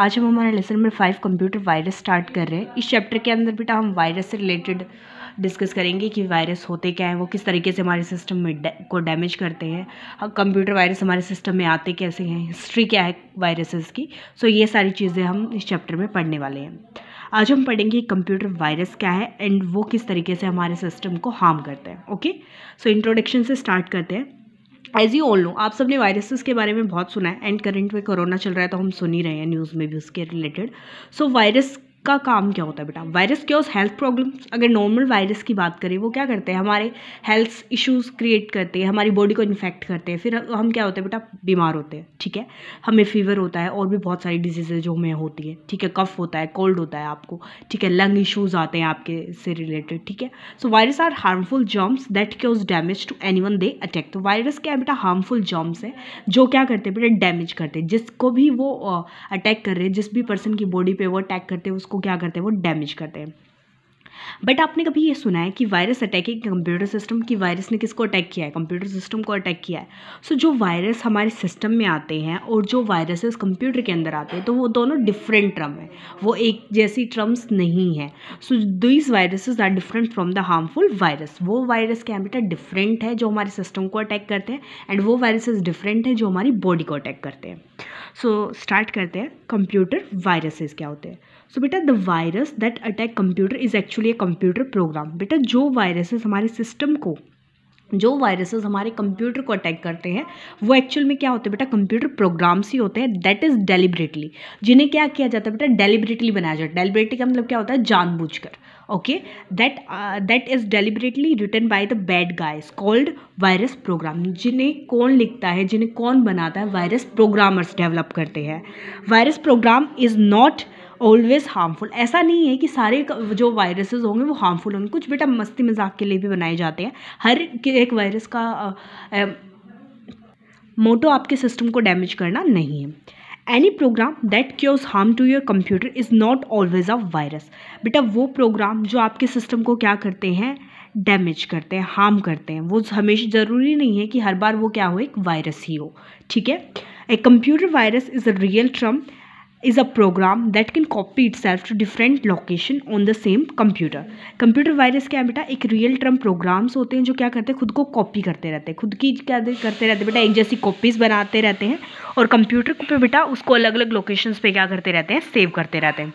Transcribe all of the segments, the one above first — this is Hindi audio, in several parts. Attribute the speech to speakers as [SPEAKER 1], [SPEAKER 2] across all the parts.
[SPEAKER 1] आज हम हमारे lesson number five computer virus start कर रहे हैं इस चैप्टर के अंदर बेटा हम वायरस से रिलेटेड डिस्कस करेंगे कि वायरस होते क्या हैं वो किस तरीके से हमारे सिस्टम में को डैमेज करते हैं कंप्यूटर वायरस हमारे सिस्टम में आते कैसे हैं हिस्ट्री क्या है वायरसेस की सो ये सारी चीज़ें हम इस चैप्टर में पढ़ने वाले हैं आज हम पढ़ेंगे कंप्यूटर वायरस क्या है एंड वो किस तरीके से हमारे सिस्टम को हार्म करते हैं ओके सो इंट्रोडक्शन से स्टार्ट करते हैं एज यू ऑल नो आप सबने वायरसेस के बारे में बहुत सुना है एंड करंट में कोरोना चल रहा है तो हम सुन ही रहे हैं न्यूज़ में भी उसके रिलेटेड सो वायरस का काम क्या होता है बेटा वायरस क्योर्स हेल्थ प्रॉब्लम्स अगर नॉर्मल वायरस की बात करें वो क्या करते हैं हमारे हेल्थ इश्यूज क्रिएट करते हैं हमारी बॉडी को इन्फेक्ट करते हैं फिर हम क्या होते हैं बेटा बीमार होते हैं ठीक है हमें फीवर होता है और भी बहुत सारी डिजीजेज जो हमें होती है ठीक है कफ होता है कोल्ड होता है आपको ठीक है लंग इशूज़ आते हैं आपके से रिलेटेड ठीक है so virus are harmful germs that causes damage to anyone they attack तो वायरस क्या है बेटा हार्मफुल जर्म्स है जो क्या करते हैं बेटा डैमेज करते हैं जिसको भी वो अटैक कर रहे हैं जिस भी पर्सन की बॉडी पर वो अटैक करते हैं उसको उसको क्या करते हैं वो डैमेज करते हैं बट आपने कभी ये सुना है कि वायरस अटैक है कंप्यूटर सिस्टम कि वायरस ने किसको अटैक किया है कंप्यूटर सिस्टम को अटैक किया है सो so, जो वायरस हमारे सिस्टम में आते हैं और जो वायरसेस कंप्यूटर के अंदर आते हैं तो वो दोनों डिफरेंट टर्म है वो एक जैसी टर्म्स नहीं है so these viruses are different from the harmful virus वो वायरस क्या बेटा डिफरेंट है जो हमारे सिस्टम को अटैक करते हैं एंड वो वायरसेज डिफरेंट है जो हमारी बॉडी को अटैक करते हैं सो so, स्टार्ट करते हैं कंप्यूटर वायरसेस क्या होते हैं सो बेटा the virus that attack computer is actually ये कंप्यूटर प्रोग्राम बेटा जो वायरसेस हमारे सिस्टम को जो वायरसेस हमारे कंप्यूटर को अटैक करते हैं वो एक्चुअल में क्या होते हैं बेटा कंप्यूटर प्रोग्राम्स ही होते हैं दैट इज़ डेलिब्रेटली जिन्हें क्या किया जाता है बेटा डेलिब्रेटली बनाया जाता है डेलिब्रेटली का मतलब क्या होता है जानबूझकर okay that that is deliberately written by the bad guys called virus program जिन्हें कौन लिखता है जिन्हें कौन बनाता है वायरस प्रोग्रामर्स डेवलप करते हैं virus program is not always harmful ऐसा नहीं है कि सारे जो वायरसेस होंगे वो हार्मफुल होंगे कुछ बेटा मस्ती मजाक के लिए भी बनाए जाते हैं हर एक वायरस का मोटो आपके सिस्टम को डैमेज करना नहीं है any program that causes harm to your computer is not always a virus बेटा वो प्रोग्राम जो आपके सिस्टम को क्या करते हैं डैमेज करते हैं हार्म करते हैं वो हमेशा ज़रूरी नहीं है कि हर बार वो क्या हो एक वायरस ही हो ठीक है a computer virus is a real term is a program that can copy itself to different location on the same computer computer virus क्या है बेटा एक real term programs होते हैं जो क्या करते हैं खुद को copy करते रहते हैं खुद की क्या करते रहते हैं बेटा एक जैसी copies बनाते रहते हैं और कंप्यूटर पे बेटा उसको अलग अलग लोकेशन पे क्या करते रहते हैं सेव करते रहते हैं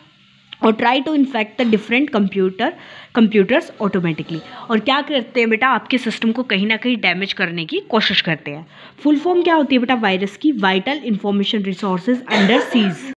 [SPEAKER 1] और try to infect the different computer computers automatically और क्या करते हैं बेटा आपके सिस्टम को कहीं ना कहीं डैमेज करने की कोशिश करते हैं फुल फॉर्म क्या होती है बेटा वायरस की vital information resources under seize